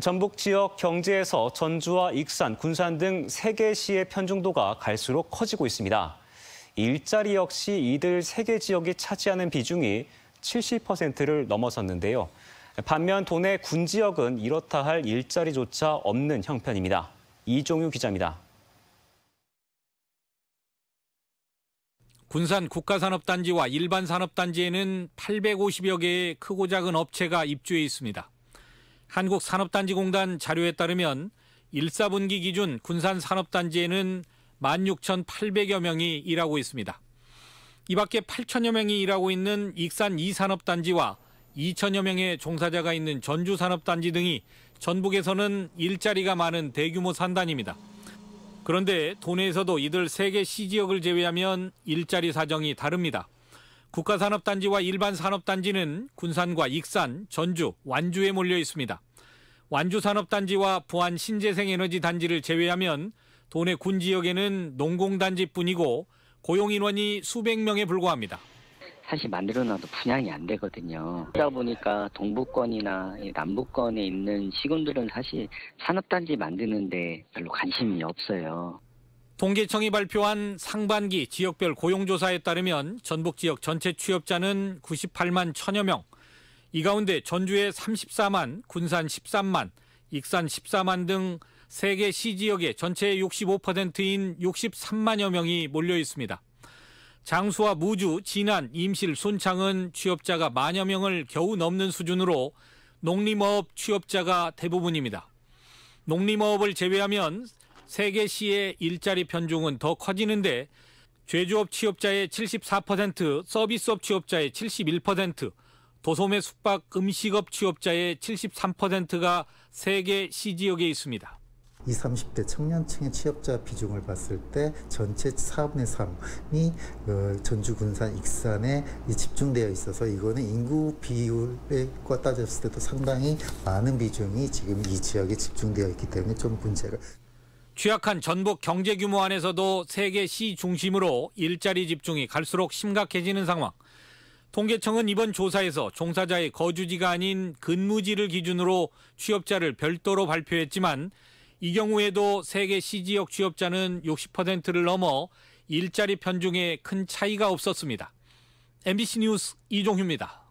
전북 지역 경제에서 전주와 익산, 군산 등 3개 시의 편중도가 갈수록 커지고 있습니다. 일자리 역시 이들 3개 지역이 차지하는 비중이 70%를 넘어섰는데요. 반면 도내 군 지역은 이렇다 할 일자리조차 없는 형편입니다. 이종유 기자입니다. 군산 국가산업단지와 일반산업단지에는 850여 개의 크고 작은 업체가 입주해 있습니다. 한국산업단지공단 자료에 따르면 1 4분기 기준 군산 산업단지에는 16,800여 명이 일하고 있습니다. 이 밖에 8천여 명이 일하고 있는 익산 2산업단지와 2천여 명의 종사자가 있는 전주산업단지 등이 전북에서는 일자리가 많은 대규모 산단입니다. 그런데 도내에서도 이들 세개 시지역을 제외하면 일자리 사정이 다릅니다. 국가산업단지와 일반 산업단지는 군산과 익산, 전주, 완주에 몰려 있습니다. 완주산업단지와 부안 신재생에너지단지를 제외하면 도내 군 지역에는 농공단지뿐이고 고용인원이 수백 명에 불과합니다. 사실 만들어놔도 분양이 안 되거든요. 그러다 보니까 동북권이나 남북권에 있는 시군들은 사실 산업단지 만드는데 별로 관심이 없어요. 통계청이 발표한 상반기 지역별 고용조사에 따르면 전북 지역 전체 취업자는 98만 천여 명. 이 가운데 전주에 34만, 군산 13만, 익산 14만 등 3개 시지역의 전체의 65%인 63만여 명이 몰려 있습니다. 장수와 무주, 진안, 임실, 손창은 취업자가 만여 명을 겨우 넘는 수준으로 농림업 취업자가 대부분입니다. 농림업을 제외하면 세계시의 일자리 편중은 더 커지는데 제조업 취업자의 74%, 서비스업 취업자의 71%, 도소매 숙박 음식업 취업자의 73%가 세계 시 지역에 있습니다. 20, 30대 청년층의 취업자 비중을 봤을 때 전체 4분의 3이 어, 전주 군산 익산에 집중되어 있어서 이거는 인구 비율과 따졌을 때도 상당히 많은 비중이 지금 이 지역에 집중되어 있기 때문에 좀 문제가 취약한 전북 경제 규모 안에서도 세계 시 중심으로 일자리 집중이 갈수록 심각해지는 상황. 통계청은 이번 조사에서 종사자의 거주지가 아닌 근무지를 기준으로 취업자를 별도로 발표했지만 이 경우에도 세계 시지역 취업자는 60%를 넘어 일자리 편중에 큰 차이가 없었습니다. MBC 뉴스 이종휴입니다.